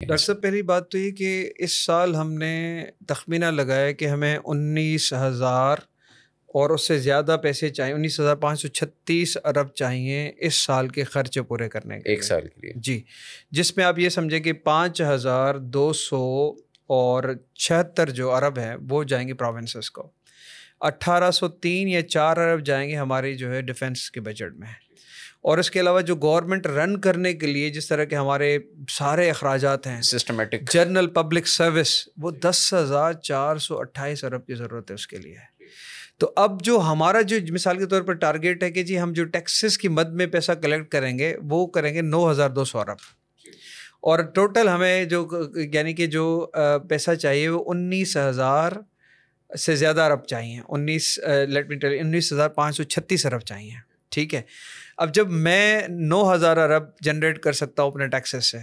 doctor साहब पहली बात तो ये कि इस साल हमने तखमीना लगाया कि हमें उन्नीस हज़ार और उससे ज़्यादा पैसे चाहिए उन्नीस हज़ार पाँच सौ छत्तीस अरब चाहिए इस साल के खर्चे पूरे करने के एक साल के लिए जी जिसमें आप ये समझें कि पाँच हज़ार दो सौ और छहत्तर जो अरब हैं वो जाएंगे प्रोविंसेस को अट्ठारह सौ तीन या चार अरब जाएंगे हमारे जो है डिफेंस के बजट में और इसके अलावा जो गवर्नमेंट रन करने के लिए जिस तरह के हमारे सारे अखराज हैं सिस्टमेटिक जनरल पब्लिक सर्विस वो दस हज़ार चार सौ अट्ठाईस अरब की ज़रूरत है उसके लिए तो अब जो हमारा जो मिसाल के तौर पर टारगेट है कि जी हम जो टैक्सेस की मद में पैसा कलेक्ट करेंगे वो करेंगे नौ हज़ार दो सौ अरब और टोटल हमें जो यानी कि जो पैसा चाहिए वो उन्नीस हज़ार से ज़्यादा अरब चाहिए उन्नीस लेट मी टेल उन्नीस हज़ार पाँच सौ छत्तीस अरब चाहिए ठीक है अब जब मैं नौ हज़ार अरब जनरेट कर सकता हूँ अपने टैक्सेस से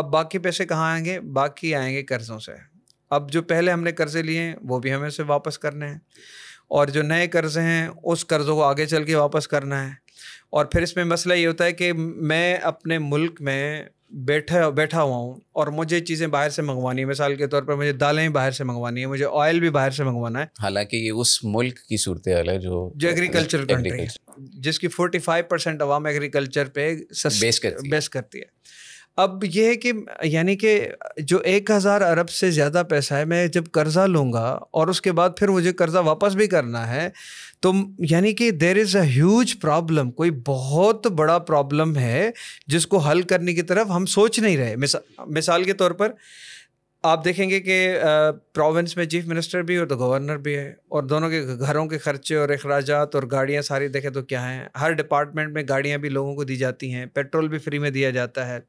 अब बाकी पैसे कहाँ आएंगे बाकी आएंगे कर्ज़ों से अब जो पहले हमने कर्ज़े लिए हैं वो भी हमें से वापस करने हैं और जो नए कर्ज़े हैं उस कर्ज़ों को आगे चल के वापस करना है और फिर इसमें मसला ये होता है कि मैं अपने मुल्क में बैठा बैठा हुआ हूँ और मुझे चीज़ें बाहर से मंगवानी है मिसाल के तौर पर मुझे दालें भी बाहर से मंगवानी है मुझे ऑयल भी बाहर से मंगवाना है हालांकि ये उस मुल्क की सूरत हाल है जो जो एग्रीकल्चर कंट्री जिसकी फोर्टी फाइव परसेंट अवाम एग्रीकल्चर पे बेस करती है अब ये है कि यानी कि जो एक हज़ार अरब से ज़्यादा पैसा है मैं जब कर्ज़ा लूँगा और उसके बाद फिर मुझे कर्ज़ा वापस भी करना है तो यानी कि there is a huge problem कोई बहुत बड़ा प्रॉब्लम है जिसको हल करने की तरफ हम सोच नहीं रहे मिसा, मिसाल के तौर पर आप देखेंगे कि प्रोविंस में चीफ मिनिस्टर भी और तो गवर्नर भी है और दोनों के घरों के खर्चे और अखराज और गाड़ियाँ सारी देखें तो क्या हैं हर डिपार्टमेंट में गाड़ियाँ भी लोगों को दी जाती हैं पेट्रोल भी फ्री में दिया जाता है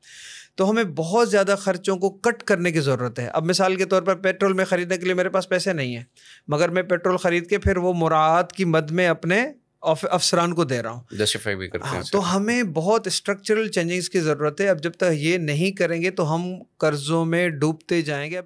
तो हमें बहुत ज़्यादा खर्चों को कट करने की ज़रूरत है अब मिसाल के तौर पर पेट्रोल में ख़रीदने के लिए मेरे पास पैसे नहीं हैं मगर मैं पेट्रोल ख़रीद के फिर वो मुराद की मद में अपने अफसरान को दे रहा हूँ भी करते हाँ, हैं तो हमें बहुत स्ट्रक्चरल चेंजेस की ज़रूरत है अब जब तक ये नहीं करेंगे तो हम कर्ज़ों में डूबते जाएंगे